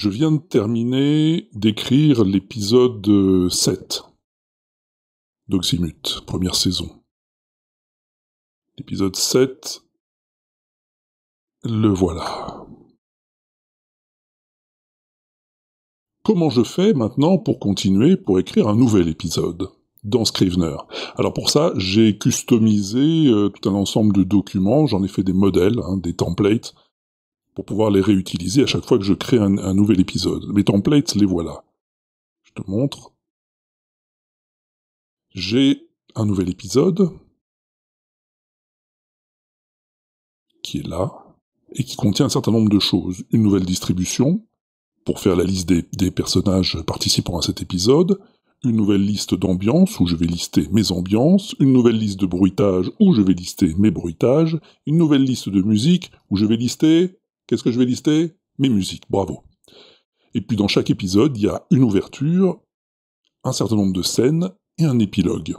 Je viens de terminer d'écrire l'épisode 7 euh, d'Oxymute, première saison. L'épisode 7, le voilà. Comment je fais maintenant pour continuer, pour écrire un nouvel épisode dans Scrivener. Alors pour ça, j'ai customisé euh, tout un ensemble de documents, j'en ai fait des modèles, hein, des templates, pour pouvoir les réutiliser à chaque fois que je crée un, nouvel épisode. Mes templates, les voilà. Je te montre. J'ai un nouvel épisode qui est là et qui contient un certain nombre de choses. Une nouvelle distribution pour faire la liste des, des personnages participant à cet épisode, une nouvelle liste d'ambiance où je vais lister mes ambiances, une nouvelle liste de bruitage où je vais lister mes bruitages, une nouvelle liste de musique où je vais lister Qu'est-ce que je vais lister Mes musiques, bravo. Et puis dans chaque épisode, il y a une ouverture, un certain nombre de scènes et un épilogue.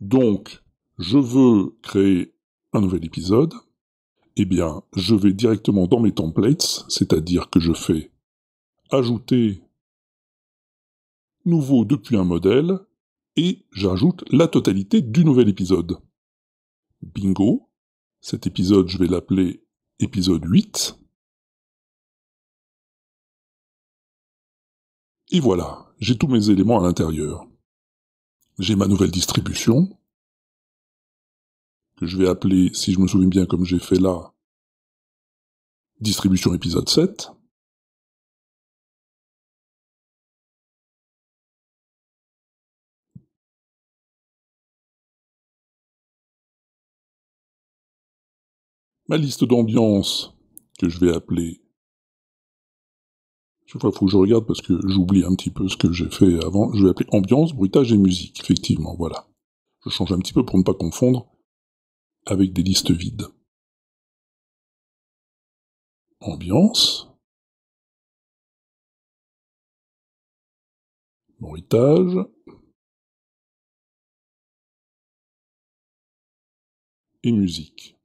Donc, je veux créer un nouvel épisode. Eh bien, je vais directement dans mes templates, c'est-à-dire que je fais ajouter nouveau depuis un modèle et j'ajoute la totalité du nouvel épisode. Bingo, cet épisode je vais l'appeler épisode 8. Et voilà, j'ai tous mes éléments à l'intérieur. J'ai ma nouvelle distribution, que je vais appeler, si je me souviens bien comme j'ai fait là, distribution épisode 7. ma liste d'ambiance que je vais appeler. Je qu'il faut que je regarde parce que j'oublie un petit peu ce que j'ai fait avant. Je vais appeler ambiance, bruitage et musique, effectivement, voilà. Je change un petit peu pour ne pas confondre avec des listes vides. Ambiance. Bruitage. Et musique.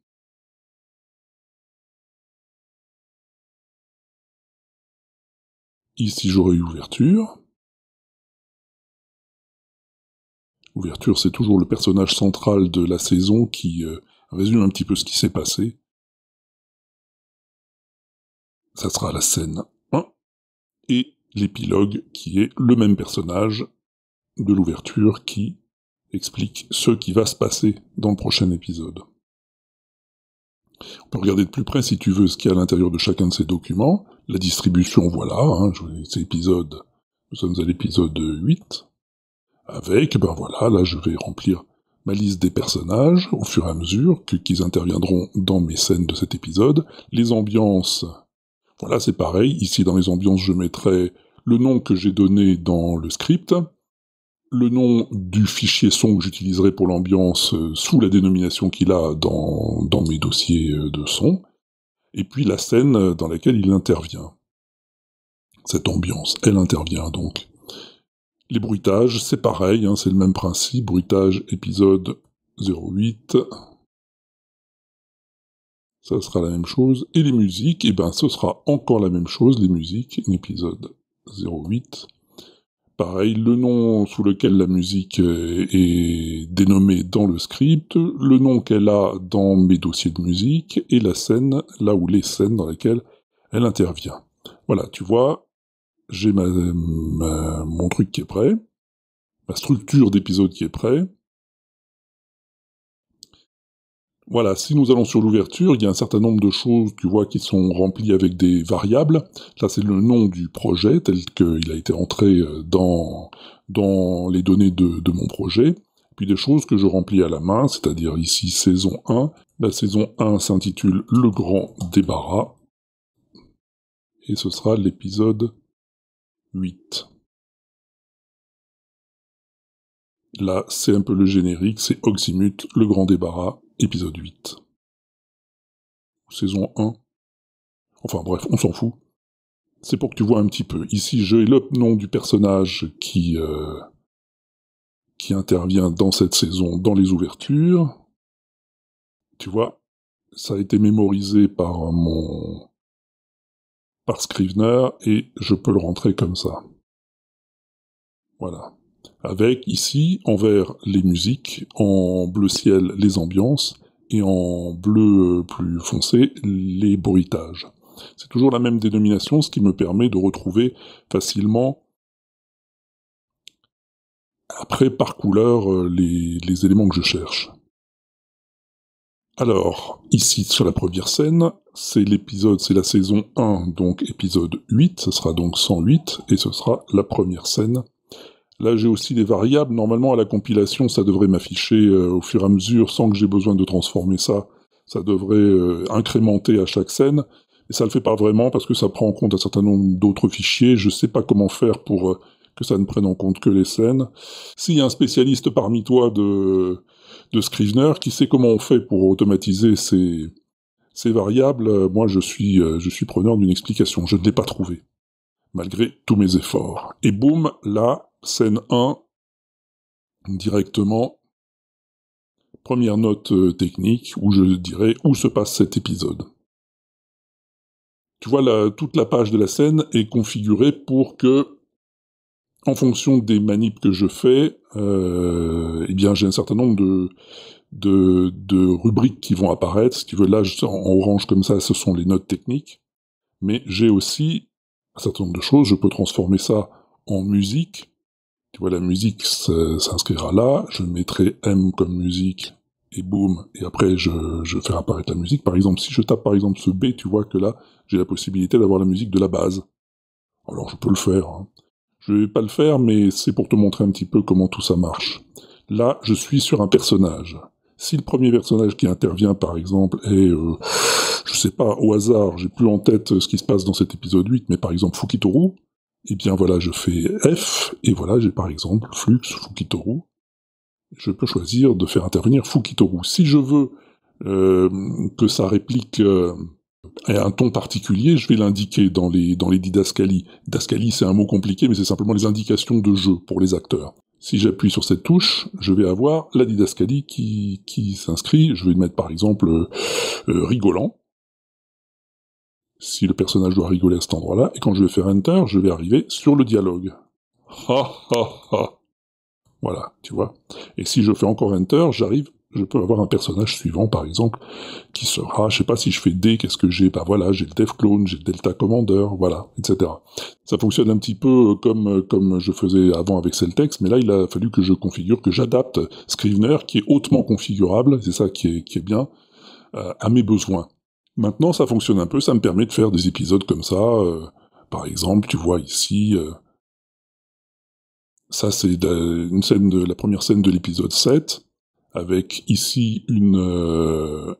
Ici, j'aurai ouverture. Ouverture, c'est toujours le personnage central de la saison qui euh, résume un petit peu ce qui s'est passé. Ça sera la scène 1 et l'épilogue qui est le même personnage de l'ouverture qui explique ce qui va se passer dans le prochain épisode. On peut regarder de plus près, si tu veux, ce qu'il y a à l'intérieur de chacun de ces documents. La distribution, voilà, hein, c'est épisode. nous sommes à l'épisode 8, avec, ben voilà, là je vais remplir ma liste des personnages au fur et à mesure qu'ils interviendront dans mes scènes de cet épisode. Les ambiances, voilà, c'est pareil, ici dans les ambiances je mettrai le nom que j'ai donné dans le script, le nom du fichier son que j'utiliserai pour l'ambiance euh, sous la dénomination qu'il a dans, dans mes dossiers euh, de son, et puis la scène euh, dans laquelle il intervient. Cette ambiance, elle intervient donc. Les bruitages, c'est pareil, hein, c'est le même principe, bruitage épisode 08. Ça sera la même chose. Et les musiques, eh ben ce sera encore la même chose, les musiques, épisode 08. Pareil, le nom sous lequel la musique euh, est dénommée dans le script, le nom qu'elle a dans mes dossiers de musique, et la scène, là où les scènes dans lesquelles elle intervient. Voilà, tu vois, j'ai ma, mon truc qui est prêt, ma structure d'épisode qui est prêt, Voilà, si nous allons sur l'ouverture, il y a un certain nombre de choses, tu vois, qui sont remplies avec des variables. Là, c'est le nom du projet tel qu'il a été entré euh, dans, dans les données de, de mon projet. Puis des choses que je remplis à la main, c'est-à-dire ici saison 1. La saison 1 s'intitule Le Grand Débarras. Et ce sera l'épisode 8. Là, c'est un peu le générique, c'est Oxymute, le grand débarras, épisode 8. Saison 1. Enfin bref, on s'en fout. C'est pour que tu vois un petit peu. Ici, je le nom du personnage qui, euh, qui intervient dans cette saison, dans les ouvertures. Tu vois, ça a été mémorisé par mon par Scrivener et je peux le rentrer comme ça. Voilà avec ici en vert les musiques, en bleu ciel les ambiances et en bleu plus foncé les bruitages. C'est toujours la même dénomination, ce qui me permet de retrouver facilement après par couleur les, éléments que je cherche. Alors, ici sur la première scène, c'est l'épisode, c'est la saison 1, donc épisode 8, ce sera donc 108, et ce sera la première scène Là, j'ai aussi des variables. Normalement, à la compilation, ça devrait m'afficher euh, au fur et à mesure, sans que j'aie besoin de transformer ça. Ça devrait euh, incrémenter à chaque scène. Et ça le fait pas vraiment parce que ça prend en compte un certain nombre d'autres fichiers. Je ne sais pas comment faire pour euh, que ça ne prenne en compte que les scènes. S'il y a un spécialiste parmi toi de, de Scrivener qui sait comment on fait pour automatiser ces, ces variables, moi je suis, je suis preneur d'une explication. Je ne l'ai pas trouvée, malgré tous mes efforts. Et boum, là, Scène 1, directement, première note euh, technique, où je dirais où se passe cet épisode. Tu vois, toute la page de la scène est configurée pour que, en fonction des manips que je fais, euh, eh bien, j'ai un certain nombre de, de, rubriques qui vont apparaître. Si tu veux, là, en, en orange comme ça, ce sont les notes techniques. Mais j'ai aussi un certain nombre de choses. Je peux transformer ça en musique. Tu vois, la musique s'inscrira là, je mettrai M comme musique, et boum, et après je, fais apparaître la musique. Par exemple, si je tape par exemple ce B, tu vois que là, j'ai la possibilité d'avoir la musique de la base. Alors je peux le faire. Je hein. Je vais pas le faire, mais c'est pour te montrer un petit peu comment tout ça marche. Là, je suis sur un personnage. Si le premier personnage qui intervient, par exemple, est, euh, je sais pas, au hasard, j'ai plus en tête ce qui se passe dans cet épisode 8, mais par exemple Fukitoru, eh bien voilà, je fais F, et voilà, j'ai par exemple Flux, Fukitoru. Je peux choisir de faire intervenir Fukitoru. Si je veux euh, que ça réplique euh, ait un ton particulier, je vais l'indiquer dans les, dans les didascalies. Didascalie, c'est un mot compliqué, mais c'est simplement les indications de jeu pour les acteurs. Si j'appuie sur cette touche, je vais avoir la didascalie qui, qui s'inscrit. Je vais mettre par exemple euh, rigolant si le personnage doit rigoler à cet endroit-là, et quand je vais faire Enter, je vais arriver sur le dialogue. Ha ha ha Voilà, tu vois. Et si je fais encore Enter, j'arrive, je peux avoir un personnage suivant, par exemple, qui sera, je sais pas si je fais D, qu'est-ce que j'ai Bah voilà, j'ai le Dev Clone, j'ai le Delta Commander, voilà, etc. Ça fonctionne un petit peu comme, comme je faisais avant avec Celtex, mais là, il a fallu que je configure, que j'adapte Scrivener, qui est hautement configurable, c'est ça qui est, qui est bien, euh, à mes besoins. Maintenant, ça fonctionne un peu, ça me permet de faire des épisodes comme ça. Euh, par exemple, tu vois ici, euh, ça c'est une scène de la première scène de l'épisode 7, avec ici une euh,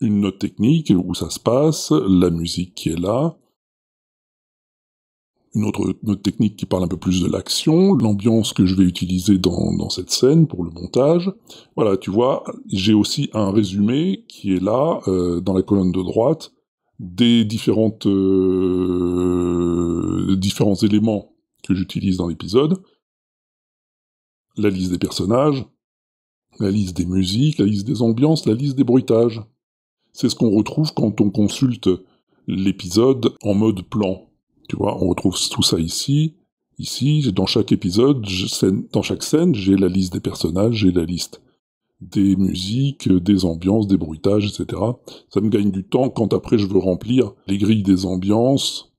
une note technique où ça se passe, la musique qui est là, une autre, technique qui parle un peu plus de l'action, l'ambiance que je vais utiliser dans, cette scène pour le montage. Voilà, tu vois, j'ai aussi un résumé qui est là, euh, dans la colonne de droite, des différentes, euh, différents éléments que j'utilise dans l'épisode. La liste des personnages, la liste des musiques, la liste des ambiances, la liste des bruitages. C'est ce qu'on retrouve quand on consulte l'épisode en mode plan, tu vois, on retrouve tout ça ici. Ici, dans chaque épisode, dans chaque scène, j'ai la liste des personnages, j'ai la liste des musiques, euh, des ambiances, des bruitages, etc. Ça me gagne du temps quand après je veux remplir les grilles des ambiances.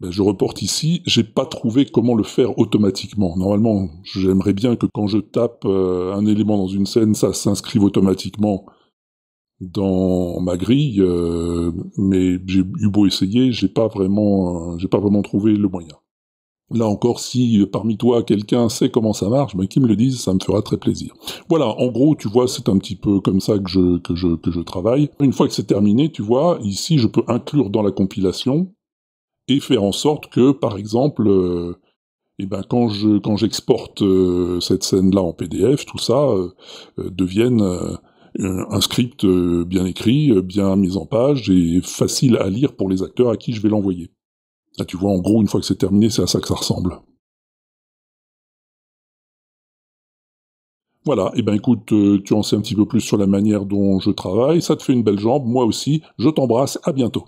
Ben, je reporte ici, j'ai pas trouvé comment le faire automatiquement. Normalement, j'aimerais bien que quand je tape euh, un élément dans une scène, ça s'inscrive automatiquement dans ma grille, euh, mais j'ai eu beau essayer, j'ai pas vraiment, euh, j'ai pas vraiment trouvé le moyen. Là encore, si euh, parmi toi quelqu'un sait comment ça marche, mais ben, me le dise, ça me fera très plaisir. Voilà, en gros, tu vois, c'est un petit peu comme ça que je, que je, que je travaille. Une fois que c'est terminé, tu vois, ici, je peux inclure dans la compilation et faire en sorte que, par exemple, eh ben, quand je quand j'exporte cette scène là en PDF, tout ça devienne euh, un script euh, bien écrit, euh, bien mis en page et facile à lire pour les acteurs à qui je vais l'envoyer. Là, tu vois, en gros, une fois que c'est terminé, c'est à ça que ça ressemble. Voilà, et eh ben écoute, tu en sais un petit peu plus sur la manière dont je travaille, ça te fait une belle jambe, moi aussi, je t'embrasse, à bientôt.